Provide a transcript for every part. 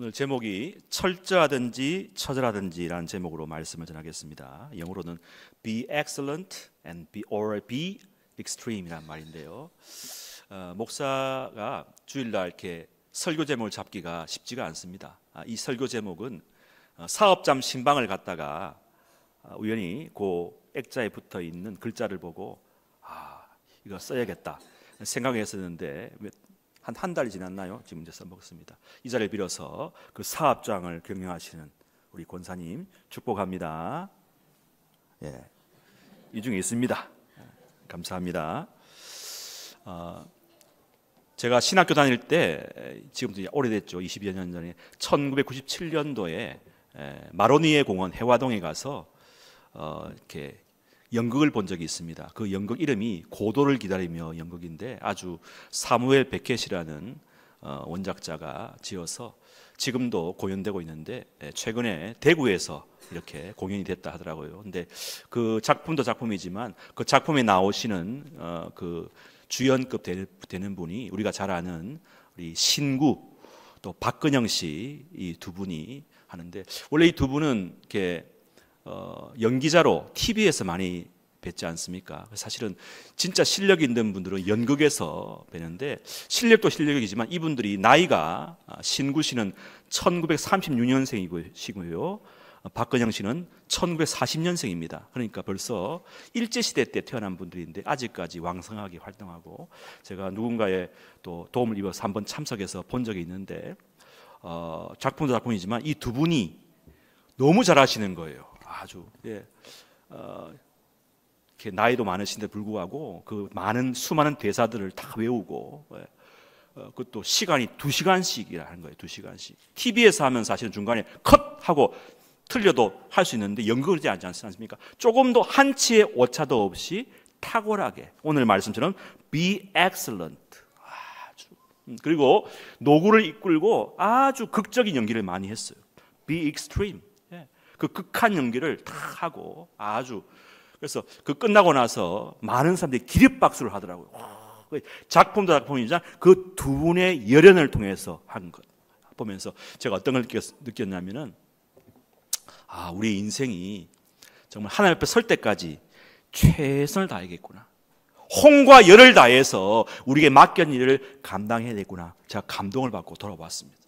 오늘 제목이 철저하든지 처절하든지라는 제목으로 말씀을 전하겠습니다. 영어로는 be excellent and be or be extreme이란 말인데요. 어, 목사가 주일날 이렇게 설교 제목을 잡기가 쉽지가 않습니다. 아, 이 설교 제목은 어, 사업잠 신방을 갔다가 아, 우연히 그 액자에 붙어 있는 글자를 보고 아 이거 써야겠다 생각했었는데 한한달 지났나요? 지금 이제 써먹습니다. 이 자리를 빌어서 그 사업장을 경영하시는 우리 권사님 축복합니다. 예, 이 중에 있습니다. 예, 감사합니다. 어, 제가 신학교 다닐 때 지금도 오래됐죠. 22여 년 전에 1997년도에 마로니에 공원 해화동에 가서 어, 이렇게 연극을 본 적이 있습니다. 그 연극 이름이 고도를 기다리며 연극인데 아주 사무엘 베켓이라는 어, 원작자가 지어서 지금도 공연되고 있는데 예, 최근에 대구에서 이렇게 공연이 됐다 하더라고요. 근데 그 작품도 작품이지만 그 작품에 나오시는 어, 그 주연급 되는 분이 우리가 잘 아는 우리 신구 또 박근영 씨 이 두 분이 하는데 원래 이 두 분은 이렇게 어, 연기자로 TV에서 많이 뵙지 않습니까? 사실은 진짜 실력 있는 분들은 연극에서 뵈는데 실력도 실력이지만 이분들이 나이가 아, 신구 씨는 1936년생이고요. 어, 박건영 씨는 1940년생입니다. 그러니까 벌써 일제시대 때 태어난 분들인데 아직까지 왕성하게 활동하고 제가 누군가의 또 도움을 입어서 한번 참석해서 본 적이 있는데 어, 작품도 작품이지만 이 두 분이 너무 잘하시는 거예요. 아주 예, 어, 나이도 많으신데 불구하고 그 많은 수많은 대사들을 다 외우고 예, 어, 그것도 시간이 두 시간씩이라는 거예요. 두 시간씩. TV에서 하면 사실은 중간에 컷 하고 틀려도 할 수 있는데 연극을 하지 않습니까? 조금도 한치의 오차도 없이 탁월하게 오늘 말씀처럼 be excellent 아주 음, 그리고 노구를 이끌고 아주 극적인 연기를 많이 했어요. be extreme 그 극한 연기를 다 하고 아주 그래서 그 끝나고 나서 많은 사람들이 기립박수를 하더라고요. 그 작품도 작품이지만 그 두 분의 열연을 통해서 한 것. 보면서 제가 어떤 걸 느꼈, 냐면은 아, 우리 인생이 정말 하나님 앞에 설 때까지 최선을 다해겠구나 홍과 열을 다해서 우리에게 맡겨 일을 감당해야 되구나 제가 감동을 받고 돌아왔습니다.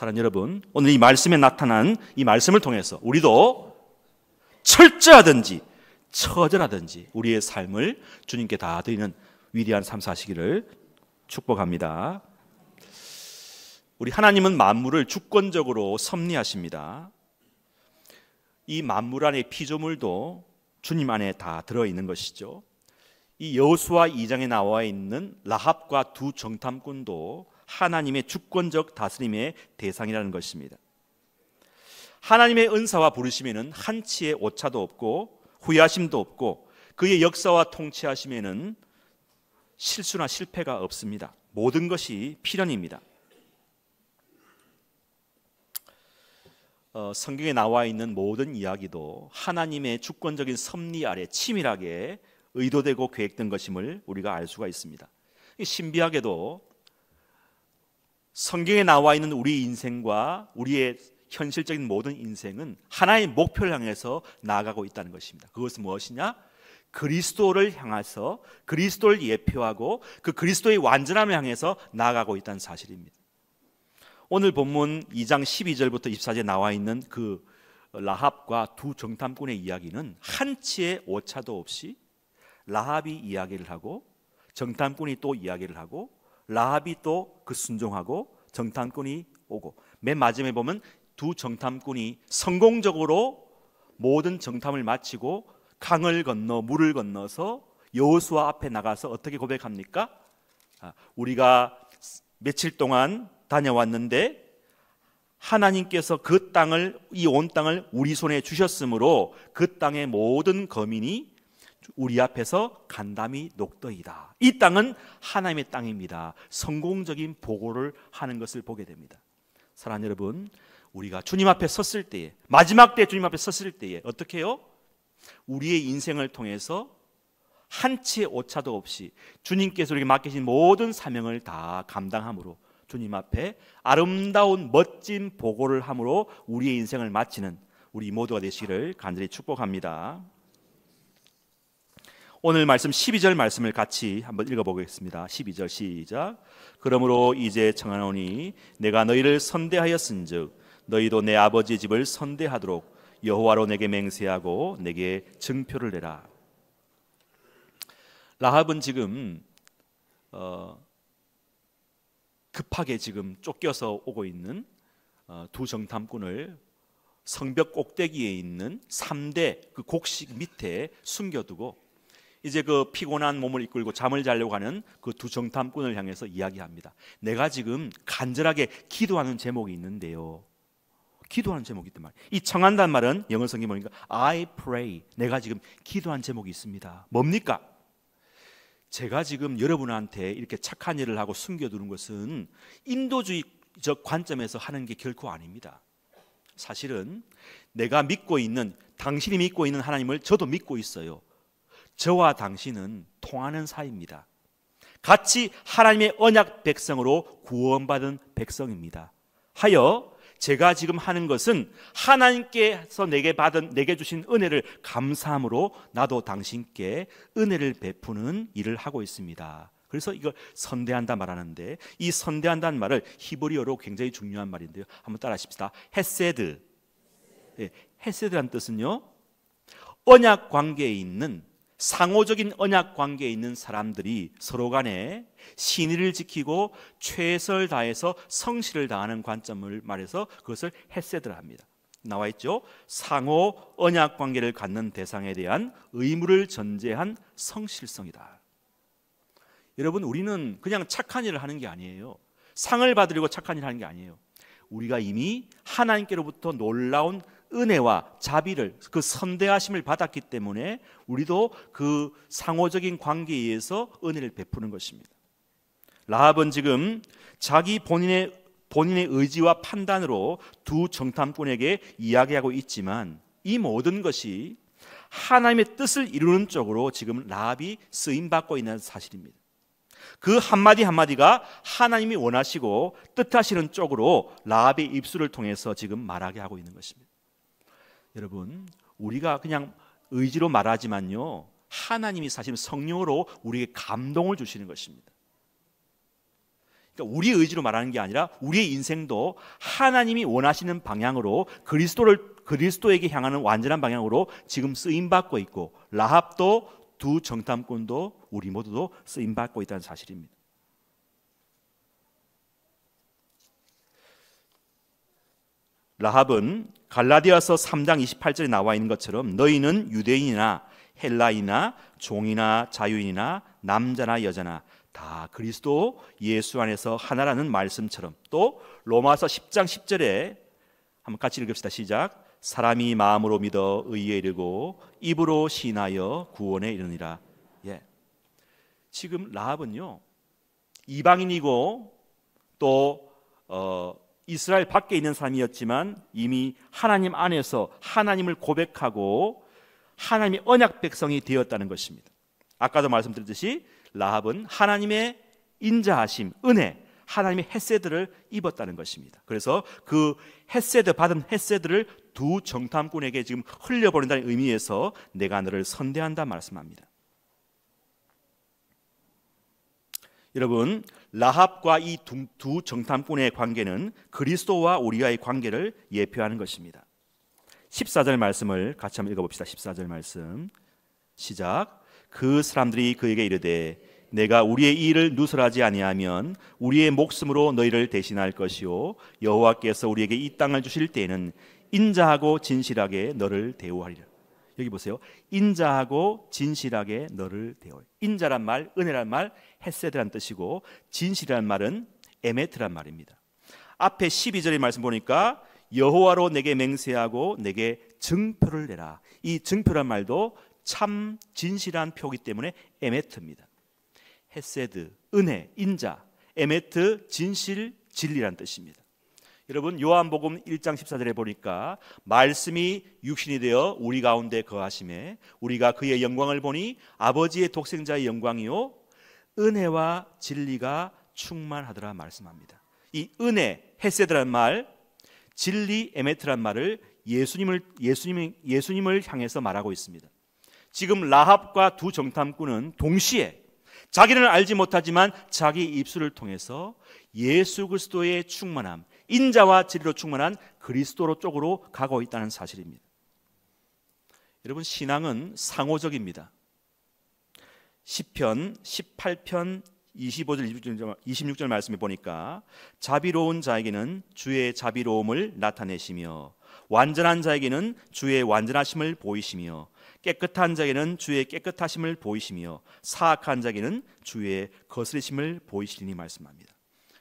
사랑 여러분, 오늘 이 말씀에 나타난 이 말씀을 통해서 우리도 철저하든지 처절하든지 우리의 삶을 주님께 다 드리는 위대한 삼사시기를 축복합니다. 우리 하나님은 만물을 주권적으로 섭리하십니다. 이 만물 안의 피조물도 주님 안에 다 들어 있는 것이죠. 이 여호수아 2장에 나와 있는 라합과 두 정탐꾼도 하나님의 주권적 다스림의 대상이라는 것입니다. 하나님의 은사와 부르심에는 한치의 오차도 없고 후회심도 없고 그의 역사와 통치하심에는 실수나 실패가 없습니다. 모든 것이 필연입니다. 어, 성경에 나와 있는 모든 이야기도 하나님의 주권적인 섭리 아래 치밀하게 의도되고 계획된 것임을 우리가 알 수가 있습니다. 신비하게도 성경에 나와 있는 우리 인생과 우리의 현실적인 모든 인생은 하나의 목표를 향해서 나아가고 있다는 것입니다. 그것은 무엇이냐? 그리스도를 향해서 그리스도를 예표하고 그 그리스도의 완전함을 향해서 나아가고 있다는 사실입니다. 오늘 본문 2장 12절부터 24절에 나와 있는 그 라합과 두 정탐꾼의 이야기는 한치의 오차도 없이 라합이 이야기를 하고 정탐꾼이 또 이야기를 하고 라합이 또 그 순종하고 정탐꾼이 오고 맨 마지막에 보면 두 정탐꾼이 성공적으로 모든 정탐을 마치고 강을 건너 물을 건너서 여호수아 앞에 나가서 어떻게 고백합니까? 아, 우리가 며칠 동안 다녀왔는데 하나님께서 그 땅을 이 온 땅을 우리 손에 주셨으므로 그 땅의 모든 거민이 우리 앞에서 간담이 녹더이다. 이 땅은 하나님의 땅입니다. 성공적인 보고를 하는 것을 보게 됩니다. 사랑하는 여러분, 우리가 주님 앞에 섰을 때에 마지막 때 주님 앞에 섰을 때에 어떻게 해요? 우리의 인생을 통해서 한치의 오차도 없이 주님께서 우리에게 맡기신 모든 사명을 다 감당함으로 주님 앞에 아름다운 멋진 보고를 함으로 우리의 인생을 마치는 우리 모두가 되시기를 간절히 축복합니다. 오늘 말씀 12절 말씀을 같이 한번 읽어보겠습니다. 12절 시작. 그러므로 이제 청하노니 내가 너희를 선대하였은즉 너희도 내 아버지 집을 선대하도록 여호와로 내게 맹세하고 내게 증표를 내라. 라합은 지금 어, 급하게 지금 쫓겨서 오고 있는 어, 두 정탐꾼을 성벽 꼭대기에 있는 3대 그 곡식 밑에 숨겨두고 이제 그 피곤한 몸을 이끌고 잠을 자려고 하는 그 두 정탐꾼을 향해서 이야기합니다. 내가 지금 간절하게 기도하는 제목이 있는데요. 기도하는 제목이 있단 말이에요. 이 청한단 말은 영어 성경 보니까 I pray. 내가 지금 기도한 제목이 있습니다. 뭡니까? 제가 지금 여러분한테 이렇게 착한 일을 하고 숨겨두는 것은 인도주의적 관점에서 하는 게 결코 아닙니다. 사실은 내가 믿고 있는 당신이 믿고 있는 하나님을 저도 믿고 있어요. 저와 당신은 통하는 사이입니다. 같이 하나님의 언약 백성으로 구원받은 백성입니다. 하여 제가 지금 하는 것은 하나님께서 내게 받은 내게 주신 은혜를 감사함으로 나도 당신께 은혜를 베푸는 일을 하고 있습니다. 그래서 이걸 선대한다 말하는데 이 선대한다는 말을 히브리어로 굉장히 중요한 말인데요. 한번 따라하십시다. 헤세드. 예, 헤세드란 뜻은요. 언약 관계에 있는 상호적인 언약 관계에 있는 사람들이 서로 간에 신의를 지키고 최선을 다해서 성실을 다하는 관점을 말해서 그것을 헤세드라 합니다. 나와 있죠. 상호 언약 관계를 갖는 대상에 대한 의무를 전제한 성실성이다. 여러분 우리는 그냥 착한 일을 하는 게 아니에요. 상을 받으려고 착한 일을 하는 게 아니에요. 우리가 이미 하나님께로부터 놀라운 은혜와 자비를 그 선대하심을 받았기 때문에 우리도 그 상호적인 관계에 의해서 은혜를 베푸는 것입니다. 라합은 지금 자기 본인의 본인의 의지와 판단으로 두 정탐꾼에게 이야기하고 있지만 이 모든 것이 하나님의 뜻을 이루는 쪽으로 지금 라합이 쓰임 받고 있는 사실입니다. 그 한마디 한마디가 하나님이 원하시고 뜻하시는 쪽으로 라합의 입술을 통해서 지금 말하게 하고 있는 것입니다. 여러분 우리가 그냥 의지로 말하지만요 하나님이 사실 성령으로 우리에게 감동을 주시는 것입니다. 그러니까 우리 의지로 말하는 게 아니라 우리의 인생도 하나님이 원하시는 방향으로 그리스도를 그리스도에게 향하는 완전한 방향으로 지금 쓰임 받고 있고 라합도 두 정탐꾼도 우리 모두도 쓰임 받고 있다는 사실입니다. 라합은 갈라디아서 3장 28절에 나와 있는 것처럼 너희는 유대인이나 헬라이나 종이나 자유인이나 남자나 여자나 다 그리스도 예수 안에서 하나라는 말씀처럼 또 로마서 10장 10절에 한번 같이 읽읍시다. 시작. 사람이 마음으로 믿어 의에 이르고 입으로 신하여 구원에 이르니라. 예. 지금 라합은요. 이방인이고 또 어, 이스라엘 밖에 있는 삶이었지만 이미 하나님 안에서 하나님을 고백하고 하나님의 언약 백성이 되었다는 것입니다. 아까도 말씀드렸듯이 라합은 하나님의 인자하심, 은혜, 하나님의 햇세드를 입었다는 것입니다. 그래서 그 햇세드 받은 햇세드를 두 정탐꾼에게 지금 흘려버린다는 의미에서 내가 너를 선대한다 말씀합니다. 여러분 라합과 이 두 정탐꾼의 관계는 그리스도와 우리와의 관계를 예표하는 것입니다. 14절 말씀을 같이 한번 읽어봅시다. 14절 말씀 시작. 그 사람들이 그에게 이르되 내가 우리의 일을 누설하지 아니하면 우리의 목숨으로 너희를 대신할 것이요 여호와께서 우리에게 이 땅을 주실 때에는 인자하고 진실하게 너를 대우하리라. 여기 보세요. 인자하고 진실하게 너를 대어. 인자란 말, 은혜란 말, 헤세드란 뜻이고 진실이란 말은 에메트란 말입니다. 앞에 12절의 말씀 보니까 여호와로 내게 맹세하고 내게 증표를 내라. 이 증표란 말도 참 진실한 표기 때문에 에메트입니다. 헤세드, 은혜, 인자, 에메트, 진실, 진리란 뜻입니다. 여러분 요한복음 1장 14절에 보니까 말씀이 육신이 되어 우리 가운데 거하심에 우리가 그의 영광을 보니 아버지의 독생자의 영광이요 은혜와 진리가 충만하더라 말씀합니다. 이 은혜 헤세드란 말 진리 에메트란 말을 예수님을 예수님 예수님을 향해서 말하고 있습니다. 지금 라합과 두 정탐꾼은 동시에 자기는 알지 못하지만 자기 입술을 통해서 예수 그리스도의 충만함, 인자와 진리로 충만한 그리스도로 쪽으로 가고 있다는 사실입니다. 여러분 신앙은 상호적입니다. 1편 18편, 25절, 26절 말씀에 보니까 자비로운 자에게는 주의 자비로움을 나타내시며 완전한 자에게는 주의 완전하심을 보이시며 깨끗한 자에게는 주의 깨끗하심을 보이시며 사악한 자에게는 주의 거스리심을 보이시니 말씀합니다.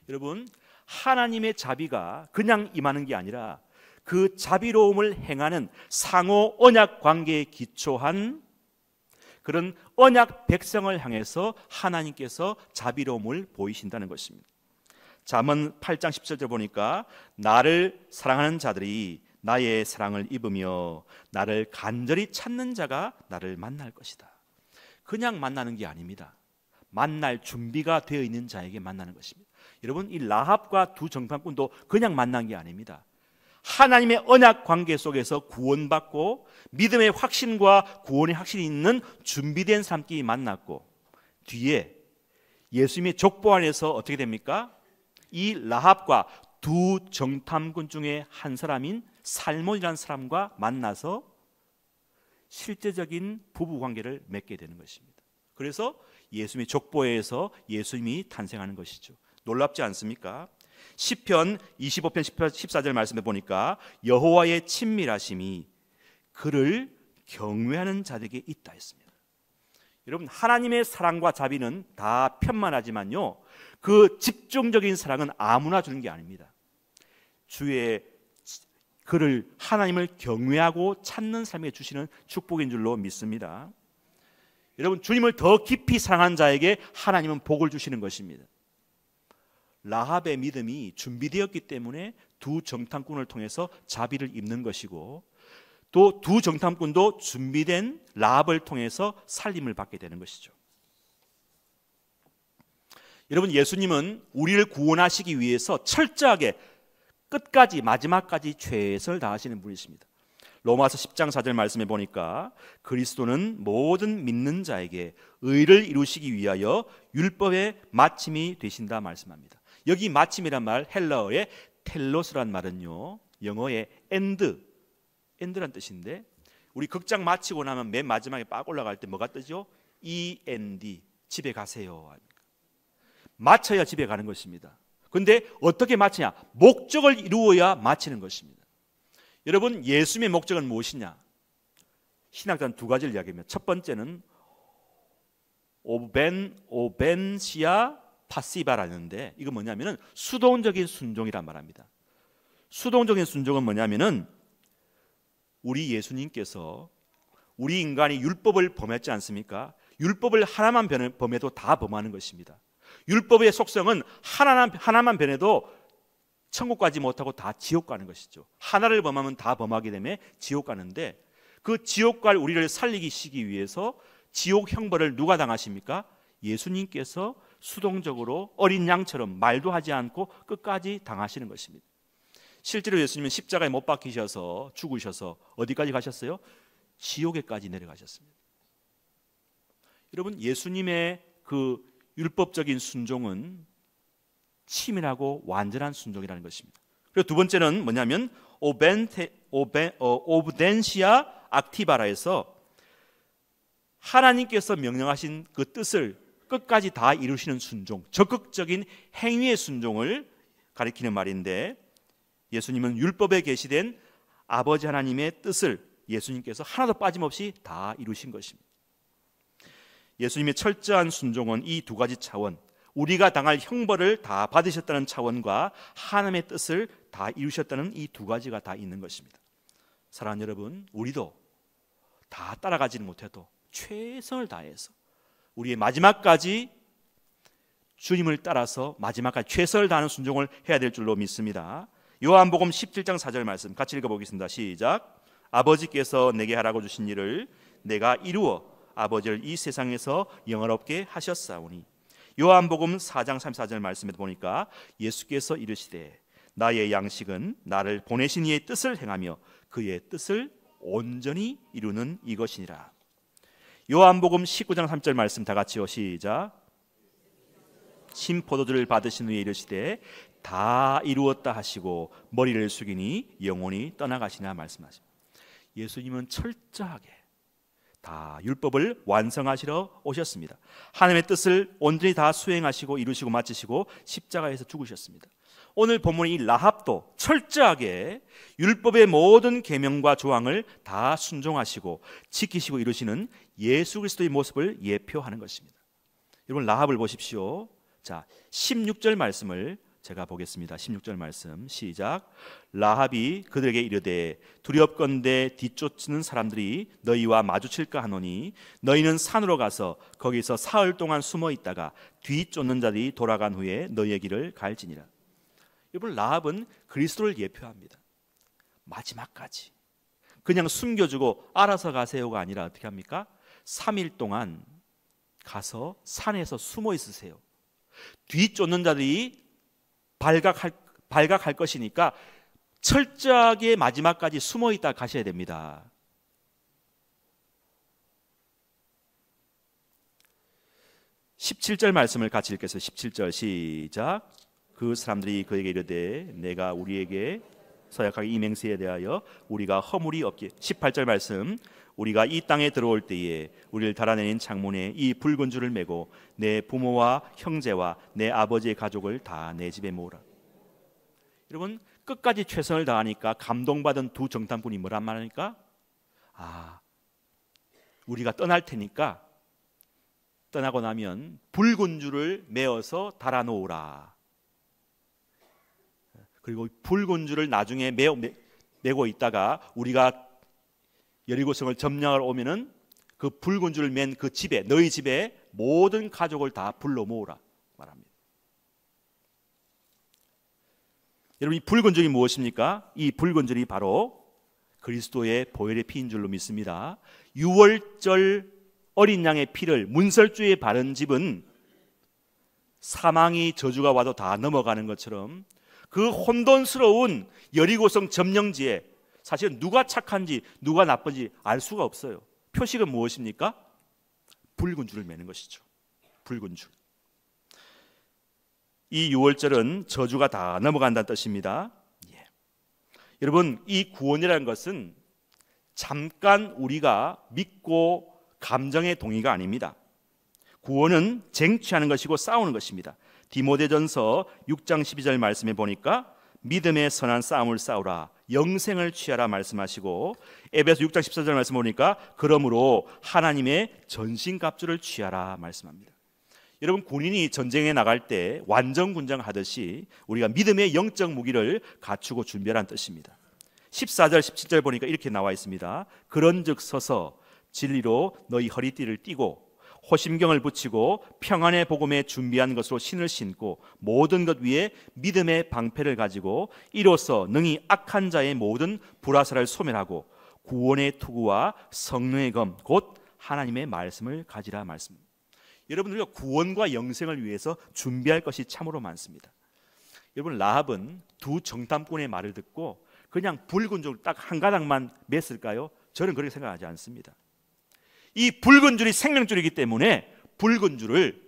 여러분 하나님의 자비가 그냥 임하는 게 아니라 그 자비로움을 행하는 상호 언약 관계에 기초한 그런 언약 백성을 향해서 하나님께서 자비로움을 보이신다는 것입니다. 잠언 8장 1 0절 보니까 나를 사랑하는 자들이 나의 사랑을 입으며 나를 간절히 찾는 자가 나를 만날 것이다. 그냥 만나는 게 아닙니다. 만날 준비가 되어 있는 자에게 만나는 것입니다. 여러분 이 라합과 두 정탐꾼도 그냥 만난 게 아닙니다. 하나님의 언약 관계 속에서 구원받고 믿음의 확신과 구원의 확신이 있는 준비된 삶끼리 만났고 뒤에 예수님의 족보 안에서 어떻게 됩니까? 이 라합과 두 정탐꾼 중에 한 사람인 살몬이라는 사람과 만나서 실제적인 부부 관계를 맺게 되는 것입니다. 그래서 예수님의 족보에서 예수님이 탄생하는 것이죠. 놀랍지 않습니까? 1 0편 25편 14절 말씀해 보니까 여호와의 친밀하심이 그를 경외하는 자들에게 있다 했습니다. 여러분 하나님의 사랑과 자비는 다 편만하지만요. 그 집중적인 사랑은 아무나 주는 게 아닙니다. 주의 그를 하나님을 경외하고 찾는 삶에 주시는 축복인 줄로 믿습니다. 여러분 주님을 더 깊이 사랑한 자에게 하나님은 복을 주시는 것입니다. 라합의 믿음이 준비되었기 때문에 두 정탐꾼을 통해서 자비를 입는 것이고 또 두 정탐꾼도 준비된 라합을 통해서 살림을 받게 되는 것이죠. 여러분 예수님은 우리를 구원하시기 위해서 철저하게 끝까지 마지막까지 최선을 다하시는 분이십니다. 로마서 10장 4절 말씀해 보니까 그리스도는 모든 믿는 자에게 의를 이루시기 위하여 율법의 마침이 되신다 말씀합니다. 여기 마침이란 말 헬라어의 텔로스란 말은요 영어의 엔드 d e 란 뜻인데 우리 극장 마치고 나면 맨 마지막에 빡 올라갈 때 뭐가 뜨죠? end 집에 가세요. 마쳐야 집에 가는 것입니다. 근데 어떻게 마치냐? 목적을 이루어야 마치는 것입니다. 여러분 예수님의 목적은 무엇이냐? 신학자는 두 가지를 이야기합니다. 첫 번째는 오벤 오벤시아 파시바라는데 이거 뭐냐면은 수동적인 순종이란 말합니다. 수동적인 순종은 뭐냐면은 우리 예수님께서 우리 인간이 율법을 범했지 않습니까? 율법을 하나만 범해도 다 범하는 것입니다. 율법의 속성은 하나만, 하나만 변해도 천국가지 못하고 다 지옥 가는 것이죠. 하나를 범하면 다 범하게 되면 지옥 가는데 그 지옥 갈 우리를 살리기 시기 위해서 지옥 형벌을 누가 당하십니까? 예수님께서 수동적으로 어린 양처럼 말도 하지 않고 끝까지 당하시는 것입니다. 실제로 예수님은 십자가에 못 박히셔서 죽으셔서 어디까지 가셨어요? 지옥에까지 내려가셨습니다. 여러분 예수님의 그 율법적인 순종은 치밀하고 완전한 순종이라는 것입니다. 그리고 두 번째는 뭐냐면 오벤테 오벤 어, 오브덴시아 악티바라에서 하나님께서 명령하신 그 뜻을 끝까지 다 이루시는 순종, 적극적인 행위의 순종을 가리키는 말인데 예수님은 율법에 계시된 아버지 하나님의 뜻을 예수님께서 하나도 빠짐없이 다 이루신 것입니다. 예수님의 철저한 순종은 이 두 가지 차원, 우리가 당할 형벌을 다 받으셨다는 차원과 하나님의 뜻을 다 이루셨다는 이 두 가지가 다 있는 것입니다. 사랑하는 여러분, 우리도 다 따라가지는 못해도 최선을 다해서 우리의 마지막까지 주님을 따라서 마지막까지 최선을 다하는 순종을 해야 될 줄로 믿습니다. 요한복음 17장 4절 말씀 같이 읽어보겠습니다. 시작. 아버지께서 내게 하라고 주신 일을 내가 이루어 아버지를 이 세상에서 영원롭게 하셨사오니. 요한복음 4장 34절 말씀에 보니까 예수께서 이르시되 나의 양식은 나를 보내신 이의 뜻을 행하며 그의 뜻을 온전히 이루는 이것이니라. 요한복음 19장 3절 말씀 다같이 시작 심포도주를 받으신 후에 이르시되 다 이루었다 하시고 머리를 숙이니 영혼이 떠나가시나 말씀하십니다 예수님은 철저하게 다 율법을 완성하시러 오셨습니다 하나님의 뜻을 온전히 다 수행하시고 이루시고 마치시고 십자가에서 죽으셨습니다 오늘 본문이 라합도 철저하게 율법의 모든 계명과 조항을 다 순종하시고 지키시고 이루시는 예수 그리스도의 모습을 예표하는 것입니다. 여러분 라합을 보십시오. 자, 16절 말씀을 제가 보겠습니다. 16절 말씀 시작. 라합이 그들에게 이르되 두렵건대 뒤쫓는 사람들이 너희와 마주칠까 하노니 너희는 산으로 가서 거기서 사흘 동안 숨어 있다가 뒤쫓는 자들이 돌아간 후에 너희의 길을 갈지니라. 여러분 라합은 그리스도를 예표합니다. 마지막까지 그냥 숨겨주고 알아서 가세요가 아니라 어떻게 합니까? 3일 동안 가서 산에서 숨어 있으세요. 뒤쫓는 자들이 발각할 발각할 것이니까 철저하게 마지막까지 숨어 있다 가셔야 됩니다. 십칠 절 말씀을 같이 읽겠습니다. 17절 시작. 그 사람들이 그에게 이르되 내가 우리에게 서약하기 이맹세에 대하여 우리가 허물이 없게 18절 말씀 우리가 이 땅에 들어올 때에 우리를 달아내는 창문에 이 붉은 줄을 메고 내 부모와 형제와 내 아버지의 가족을 다 내 집에 모으라. 여러분 끝까지 최선을 다하니까 감동받은 두 정탐꾼이 뭐란 말입니까? 아, 우리가 떠날 테니까 떠나고 나면 붉은 줄을 메어서 달아놓으라. 그리고 붉은 줄을 나중에 메, 메, 메고 있다가 우리가 여리고성을 점령하 오면은 그 붉은 줄을 맨 그 집에 너희 집에 모든 가족을 다 불러 모으라 말합니다. 여러분 이 붉은 줄이 무엇입니까? 이 붉은 줄이 바로 그리스도의 보혈의 피인 줄로 믿습니다. 유월절 어린 양의 피를 문설주에 바른 집은 사망이 저주가 와도 다 넘어가는 것처럼 그 혼돈스러운 여리고성 점령지에 사실 누가 착한지 누가 나쁜지 알 수가 없어요. 표식은 무엇입니까? 붉은 줄을 매는 것이죠. 붉은 줄. 이 6월절은 저주가 다 넘어간다는 뜻입니다. 예. 여러분, 이 구원이라는 것은 잠깐 우리가 믿고 감정의 동의가 아닙니다. 구원은 쟁취하는 것이고 싸우는 것입니다. 디모데전서 6장 12절 말씀에 보니까 믿음의 선한 싸움을 싸우라 영생을 취하라 말씀하시고 에베소 6장 14절 말씀 보니까 그러므로 하나님의 전신갑주를 취하라 말씀합니다. 여러분 군인이 전쟁에 나갈 때 완전 군장하듯이 우리가 믿음의 영적 무기를 갖추고 준비하란 뜻입니다. 14절 17절 보니까 이렇게 나와 있습니다. 그런즉 서서 진리로 너희 허리띠를 띠고 호심경을 붙이고 평안의 복음에 준비한 것으로 신을 신고 모든 것 위에 믿음의 방패를 가지고 이로써 능히 악한 자의 모든 불화살을 소멸하고 구원의 투구와 성령의 검 곧 하나님의 말씀을 가지라 말씀입니다. 여러분 우리가 구원과 영생을 위해서 준비할 것이 참으로 많습니다. 여러분 라합은 두 정탐꾼의 말을 듣고 그냥 붉은 종딱한 가닥만 맸을까요? 저는 그렇게 생각하지 않습니다. 이 붉은 줄이 생명줄이기 때문에 붉은 줄을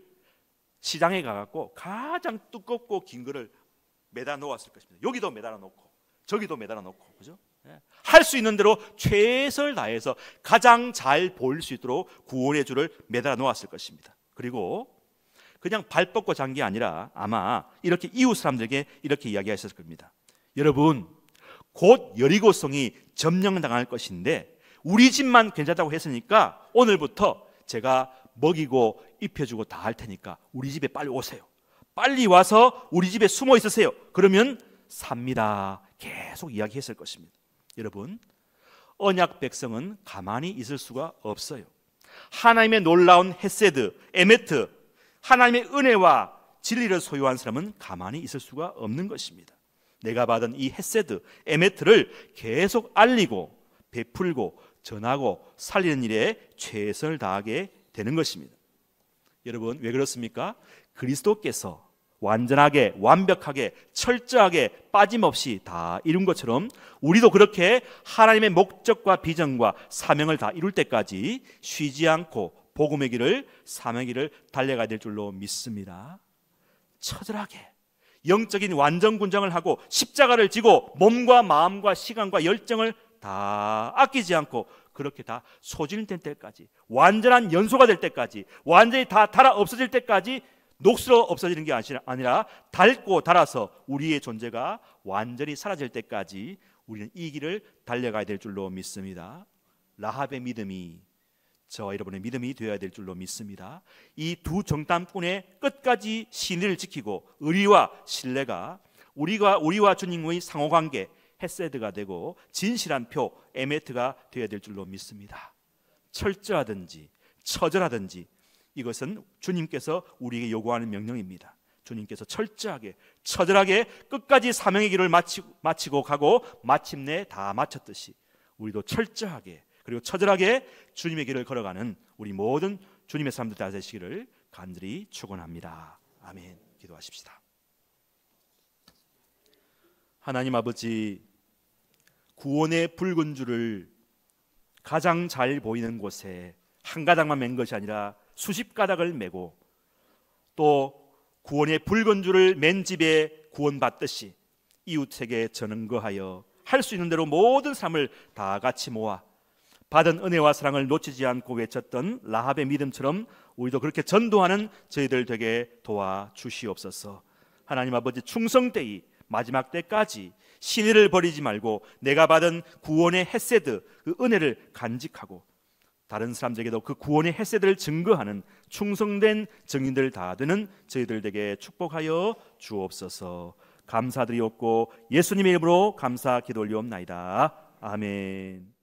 시장에 가갖고 가장 두껍고 긴 거를 매다 놓았을 것입니다. 여기도 매달아 놓고 저기도 매달아 놓고 그죠? 예. 할수 있는 대로 최선을 다해서 가장 잘 보일 수 있도록 구원의 줄을 매달아 놓았을 것입니다. 그리고 그냥 발 뻗고 잔 게 아니라 아마 이렇게 이웃 사람들에게 이렇게 이야기하셨을 겁니다. 여러분 곧 여리고성이 점령당할 것인데 우리 집만 괜찮다고 했으니까 오늘부터 제가 먹이고 입혀주고 다 할 테니까 우리 집에 빨리 오세요. 빨리 와서 우리 집에 숨어 있으세요. 그러면 삽니다. 계속 이야기했을 것입니다. 여러분, 언약 백성은 가만히 있을 수가 없어요. 하나님의 놀라운 헤세드, 에메트, 하나님의 은혜와 진리를 소유한 사람은 가만히 있을 수가 없는 것입니다. 내가 받은 이 헤세드, 에메트를 계속 알리고 베풀고 전하고 살리는 일에 최선을 다하게 되는 것입니다. 여러분 왜 그렇습니까? 그리스도께서 완전하게 완벽하게 철저하게 빠짐없이 다 이룬 것처럼 우리도 그렇게 하나님의 목적과 비전과 사명을 다 이룰 때까지 쉬지 않고 복음의 길을 사명의 길을 달려가야 될 줄로 믿습니다. 처절하게 영적인 완전 군장을 하고 십자가를 지고 몸과 마음과 시간과 열정을 다 아끼지 않고 그렇게 다소진된 때까지 완전한 연소가 될 때까지 완전히 다 달아 없어질 때까지 녹슬어 없어지는 게 아니라 닳고 달아서 우리의 존재가 완전히 사라질 때까지 우리는 이 길을 달려가야 될 줄로 믿습니다. 라합의 믿음이 저와 여러분의 믿음이 되어야 될 줄로 믿습니다. 이 두 정탐꾼의 끝까지 신의를 지키고 의리와 신뢰가 우리가 우리와 주님의 상호관계 헤세드가 되고 진실한 표 에메트가 되어야 될 줄로 믿습니다. 철저하든지 처절하든지 이것은 주님께서 우리에게 요구하는 명령입니다. 주님께서 철저하게 처절하게 끝까지 사명의 길을 마치고, 마치고 가고 마침내 다 마쳤듯이 우리도 철저하게 그리고 처절하게 주님의 길을 걸어가는 우리 모든 주님의 사람들 다 되시기를 간절히 축원합니다. 아멘. 기도하십시다. 하나님 아버지 구원의 붉은 줄을 가장 잘 보이는 곳에 한 가닥만 맨 것이 아니라 수십 가닥을 메고 또 구원의 붉은 줄을 맨 집에 구원받듯이 이웃에게 전응거하여 할 수 있는 대로 모든 삶을 다 같이 모아 받은 은혜와 사랑을 놓치지 않고 외쳤던 라합의 믿음처럼 우리도 그렇게 전도하는 저희들 되게 도와 주시옵소서. 하나님 아버지 충성되이 마지막 때까지 신의를 버리지 말고 내가 받은 구원의 헤세드 그 은혜를 간직하고 다른 사람들에게도 그 구원의 헤세드를 증거하는 충성된 증인들 다 되는 저희들 에게 축복하여 주옵소서. 감사드리옵고 예수님의 이름으로 감사 기도 올리옵나이다. 아멘.